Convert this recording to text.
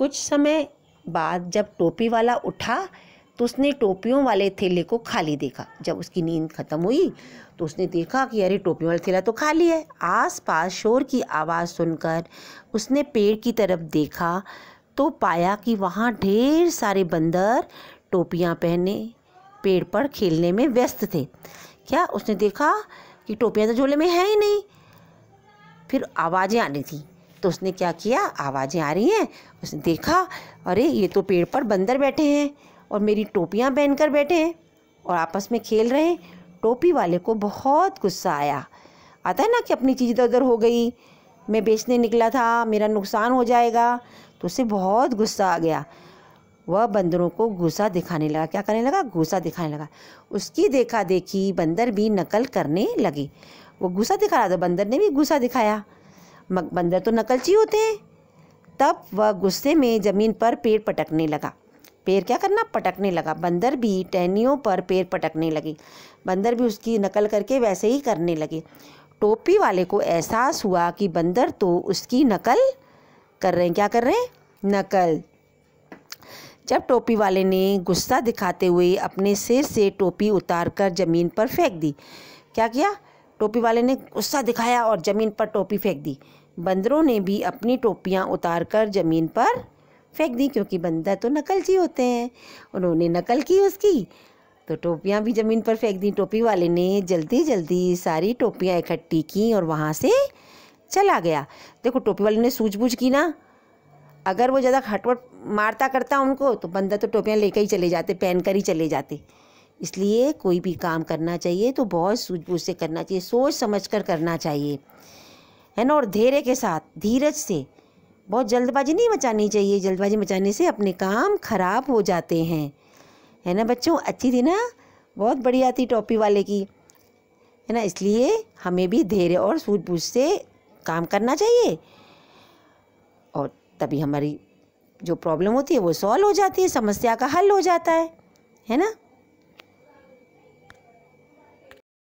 कुछ समय बाद जब टोपी वाला उठा तो उसने टोपियों वाले थैले को खाली देखा जब उसकी नींद ख़त्म हुई तो उसने देखा कि अरे टोपियों वाला थैला तो खाली है आसपास शोर की आवाज़ सुनकर उसने पेड़ की तरफ देखा तो पाया कि वहाँ ढेर सारे बंदर टोपियाँ पहने पेड़ पर खेलने में व्यस्त थे क्या उसने देखा कि टोपियाँ तो झोले में है ही नहीं फिर आवाज़ें आनी थी तो उसने क्या किया आवाज़ें आ रही हैं उसने देखा अरे ये तो पेड़ पर बंदर बैठे हैं और मेरी टोपियाँ पहन कर बैठे हैं और आपस में खेल रहे हैं टोपी वाले को बहुत गुस्सा आया आता है ना कि अपनी चीज़ इधर उधर हो गई मैं बेचने निकला था मेरा नुकसान हो जाएगा तो उसे बहुत गुस्सा आ गया वह बंदरों को गुस्सा दिखाने लगा क्या करने लगा गुस्सा दिखाने लगा उसकी देखा देखी बंदर भी नकल करने लगे वो गुस्सा दिखा रहा था बंदर ने भी गुस्सा दिखाया बंदर तो नकलची होते हैं तब वह गुस्से में ज़मीन पर पेड़ पटकने लगा पैर क्या करना पटकने लगा बंदर भी टहनियों पर पेड़ पटकने लगे बंदर भी उसकी नकल करके वैसे ही करने लगे टोपी वाले को एहसास हुआ कि बंदर तो उसकी नकल कर रहे हैं क्या कर रहे हैं नकल जब टोपी वाले ने गुस्सा दिखाते हुए अपने सिर से टोपी उतारकर ज़मीन पर फेंक दी क्या किया टोपी वाले ने गुस्सा दिखाया और ज़मीन पर टोपी फेंक दी बंदरों ने भी अपनी टोपियाँ उतार कर ज़मीन पर फेंक दी क्योंकि बंदर तो नकलची होते हैं उन्होंने नकल की उसकी तो टोपियाँ भी ज़मीन पर फेंक दी टोपी वाले ने जल्दी जल्दी सारी टोपियाँ इकट्ठी की और वहाँ से चला गया देखो टोपी वाले ने सूझबूझ की ना अगर वो ज़्यादा खटवट मारता करता उनको तो बंदर तो टोपियाँ लेकर ही चले जाते पहन कर ही चले जाते इसलिए कोई भी काम करना चाहिए तो बहुत सूझबूझ से करना चाहिए सोच समझ कर करना चाहिए है ना और धैर्य के साथ धीरज से बहुत जल्दबाजी नहीं मचानी चाहिए जल्दबाजी मचाने से अपने काम खराब हो जाते हैं है ना बच्चों अच्छी थी ना बहुत बढ़िया थी टॉपी वाले की है ना इसलिए हमें भी धैर्य और सूझबूझ से काम करना चाहिए और तभी हमारी जो प्रॉब्लम होती है वो सॉल्व हो जाती है समस्या का हल हो जाता है है ना